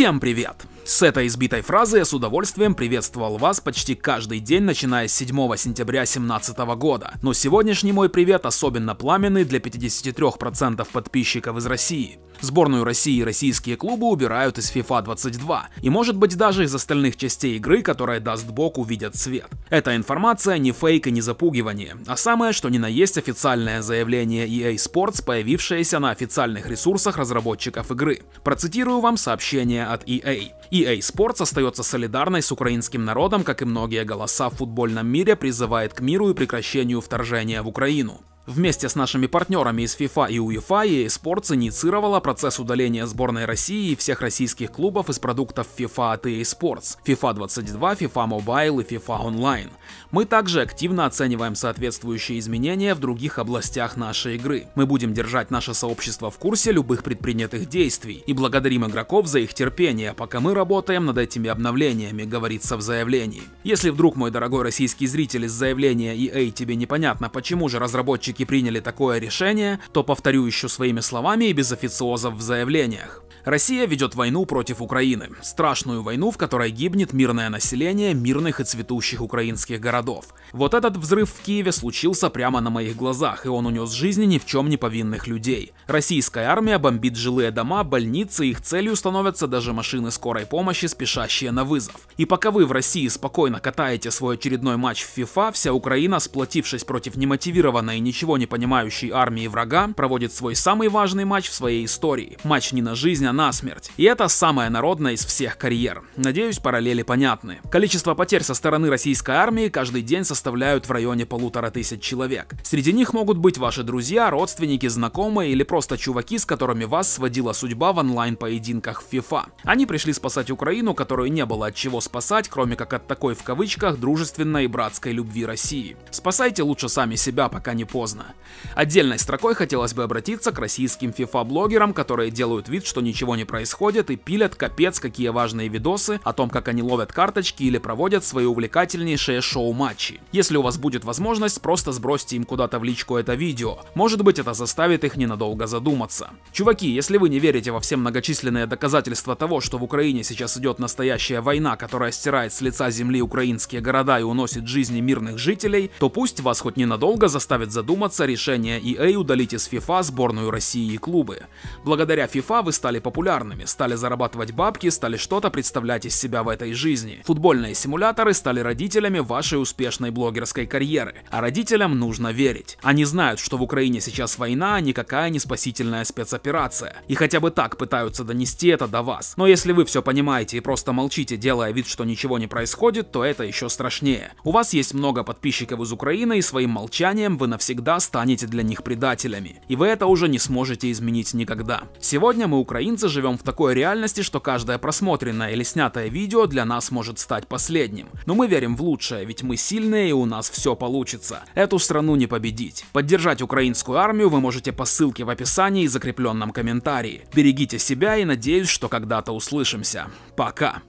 Всем привет! С этой избитой фразы я с удовольствием приветствовал вас почти каждый день, начиная с 7 сентября 2017 года. Но сегодняшний мой привет особенно пламенный для 53% подписчиков из России. Сборную России и российские клубы убирают из FIFA 22 и может быть даже из остальных частей игры, которая даст бог увидят свет. Эта информация не фейк и не запугивание, а самое что ни на есть официальное заявление EA Sports, появившееся на официальных ресурсах разработчиков игры. Процитирую вам сообщение от EA. EA Sports остается солидарной с украинским народом, как и многие голоса в футбольном мире призывает к миру и прекращению вторжения в Украину. Вместе с нашими партнерами из FIFA и UEFA eSports инициировала процесс удаления сборной России и всех российских клубов из продуктов FIFA от EA Sports, FIFA 22, FIFA Mobile и FIFA Online. Мы также активно оцениваем соответствующие изменения в других областях нашей игры. Мы будем держать наше сообщество в курсе любых предпринятых действий и благодарим игроков за их терпение, пока мы работаем над этими обновлениями, говорится в заявлении. Если вдруг, мой дорогой российский зритель, из заявления EA тебе непонятно, почему же разработчики все-таки приняли такое решение, то повторю еще своими словами и без официозов в заявлениях. Россия ведет войну против Украины. Страшную войну, в которой гибнет мирное население мирных и цветущих украинских городов. Вот этот взрыв в Киеве случился прямо на моих глазах, и он унес жизни ни в чем не повинных людей. Российская армия бомбит жилые дома, больницы, их целью становятся даже машины скорой помощи, спешащие на вызов. И пока вы в России спокойно катаете свой очередной матч в FIFA, вся Украина, сплотившись против немотивированной и ничего не понимающей армии врага, проводит свой самый важный матч в своей истории. Матч не на жизнь, а буквально насмерть. И это самая народная из всех карьер. Надеюсь, параллели понятны. Количество потерь со стороны российской армии каждый день составляют в районе полутора тысяч человек. Среди них могут быть ваши друзья, родственники, знакомые или просто чуваки, с которыми вас сводила судьба в онлайн-поединках в FIFA. Они пришли спасать Украину, которую не было от чего спасать, кроме как от такой в кавычках дружественной и братской любви России. Спасайте лучше сами себя, пока не поздно. Отдельной строкой хотелось бы обратиться к российским FIFA-блогерам, которые делают вид, что ничего ничего не происходит и пилят капец какие важные видосы о том, как они ловят карточки или проводят свои увлекательнейшие шоу-матчи. Если у вас будет возможность, просто сбросьте им куда-то в личку это видео. Может быть это заставит их ненадолго задуматься. Чуваки, если вы не верите во все многочисленные доказательства того, что в Украине сейчас идет настоящая война, которая стирает с лица земли украинские города и уносит жизни мирных жителей, то пусть вас хоть ненадолго заставит задуматься решение EA удалить из FIFA сборную России и клубы. Благодаря FIFA вы стали по популярными, стали зарабатывать бабки, стали что-то представлять из себя в этой жизни. Футбольные симуляторы стали родителями вашей успешной блогерской карьеры, а родителям нужно верить. Они знают, что в Украине сейчас война, а никакая не спасительная спецоперация. И хотя бы так пытаются донести это до вас. Но если вы все понимаете и просто молчите, делая вид, что ничего не происходит, то это еще страшнее. У вас есть много подписчиков из Украины, и своим молчанием вы навсегда станете для них предателями. И вы это уже не сможете изменить никогда. Сегодня мы, украинцы, Фриквенции живем в такой реальности, что каждое просмотренное или снятое видео для нас может стать последним. Но мы верим в лучшее, ведь мы сильные и у нас все получится. Эту страну не победить. Поддержать украинскую армию вы можете по ссылке в описании и закрепленном комментарии. Берегите себя и надеюсь, что когда-то услышимся. Пока!